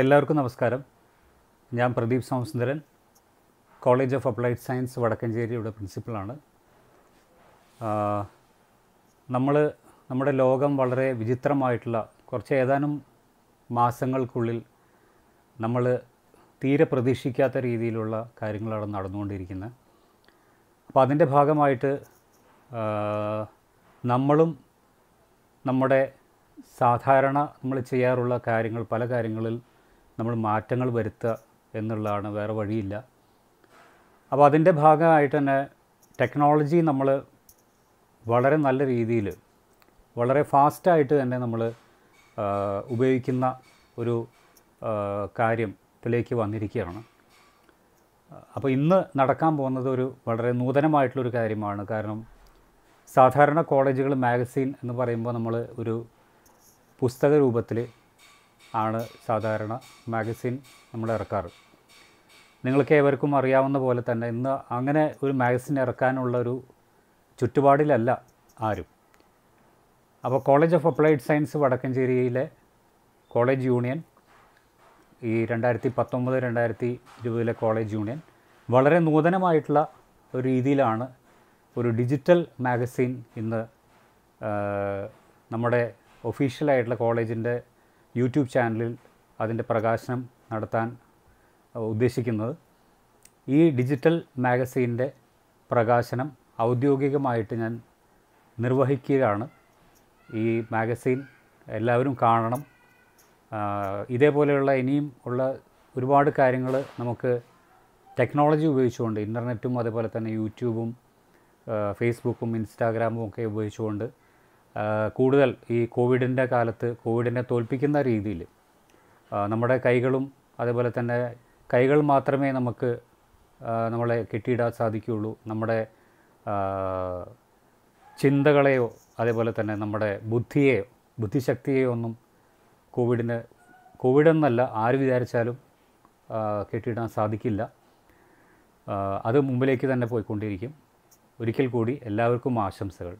എല്ലാവർക്കും നമസ്കാരം ഞാൻ Pradeep Somasundaran college of applied science വടക്കഞ്ചേരിയുടെ പ്രിൻസിപ്പളാണ് നമ്മൾ നമ്മുടെ ലോകം വളരെ വിചിത്രമായിട്ടുള്ള കുറച്ച് ഏതാനും മാസങ്ങൾക്കുള്ളിൽ നമ്മൾ തീരെ പ്രതീക്ഷിക്കാത്ത രീതിയിലുള്ള കാര്യങ്ങളാണ് നടന്നുകൊണ്ടിരിക്കുന്നത് അപ്പോൾ അതിൻ്റെ ഭാഗമായിട്ട് നമ്മളും നമ്മുടെ സാധാരണ നമ്മൾ ചെയ്യാറുള്ള കാര്യങ്ങൾ പല കാര്യങ്ങളിൽ നമ്മൾ മാറ്റങ്ങൾ വരുത്തുക എന്നുള്ളതാണ് വേറെ വഴിയില്ല അപ്പോൾ അതിൻ്റെ ഭാഗമായിട്ട് തന്നെ ടെക്നോളജി നമ്മൾ വളരെ നല്ല രീതിയിൽ വളരെ ഫാസ്റ്റായിട്ട് തന്നെ നമ്മൾ ഉപയോഗിക്കുന്ന ഒരു കാര്യത്തിലേക്ക് വന്നിരിക്കുകയാണ് അപ്പോൾ ഇന്ന് നടക്കാൻ പോകുന്നത് ഒരു വളരെ നൂതനമായിട്ടുള്ളൊരു കാര്യമാണ് കാരണം സാധാരണ കോളേജുകൾ മാഗസീൻ എന്ന് പറയുമ്പോൾ നമ്മൾ ഒരു പുസ്തക രൂപത്തിൽ ആണ് സാധാരണ മാഗസിൻ നമ്മൾ ഇറക്കാറ് നിങ്ങൾക്ക് ഏവർക്കും അറിയാവുന്ന പോലെ തന്നെ ഇന്ന് അങ്ങനെ ഒരു മാഗസിൻ ഇറക്കാനുള്ള ഒരു ചുറ്റുപാടിലല്ല ആരും അപ്പോൾ കോളേജ് ഓഫ് അപ്ലൈഡ് സയൻസ് വടക്കഞ്ചേരിയിലെ കോളേജ് യൂണിയൻ ഈ രണ്ടായിരത്തി പത്തൊമ്പത് രണ്ടായിരത്തി ഇരുപതിലെ കോളേജ് യൂണിയൻ വളരെ നൂതനമായിട്ടുള്ള ഒരു രീതിയിലാണ് ഒരു ഡിജിറ്റൽ മാഗസിൻ ഇന്ന് നമ്മുടെ ഒഫീഷ്യലായിട്ടുള്ള കോളേജിൻ്റെ യൂട്യൂബ് ചാനലിൽ അതിൻ്റെ പ്രകാശനം നടത്താൻ ഉദ്ദേശിക്കുന്നത് ഈ ഡിജിറ്റൽ മാഗസീൻ്റെ പ്രകാശനം ഔദ്യോഗികമായിട്ട് ഞാൻ നിർവഹിക്കുകയാണ് ഈ മാഗസീൻ എല്ലാവരും കാണണം ഇതേപോലെയുള്ള ഇനിയും ഉള്ള ഒരുപാട് കാര്യങ്ങൾ നമുക്ക് ടെക്നോളജി ഉപയോഗിച്ചുകൊണ്ട് ഇൻ്റർനെറ്റും അതുപോലെ തന്നെ യൂട്യൂബും ഫേസ്ബുക്കും ഇൻസ്റ്റാഗ്രാമും ഒക്കെ ഉപയോഗിച്ചുകൊണ്ട് കൂടുതൽ ഈ കോവിഡിൻ്റെ കാലത്ത് കോവിഡിനെ തോൽപ്പിക്കുന്ന രീതിയിൽ നമ്മുടെ കൈകളും അതേപോലെ തന്നെ കൈകൾ മാത്രമേ നമുക്ക് നമ്മളെ കെട്ടിയിടാൻ സാധിക്കുകയുള്ളൂ നമ്മുടെ ചിന്തകളെയോ അതേപോലെ തന്നെ നമ്മുടെ ബുദ്ധിയെയോ ബുദ്ധിശക്തിയെയോ ഒന്നും കോവിഡിന് കോവിഡ് എന്നല്ല ആര് വിചാരിച്ചാലും കെട്ടിയിടാൻ സാധിക്കില്ല അത് മുമ്പിലേക്ക് തന്നെ പോയിക്കൊണ്ടിരിക്കും ഒരിക്കൽ കൂടി എല്ലാവർക്കും ആശംസകൾ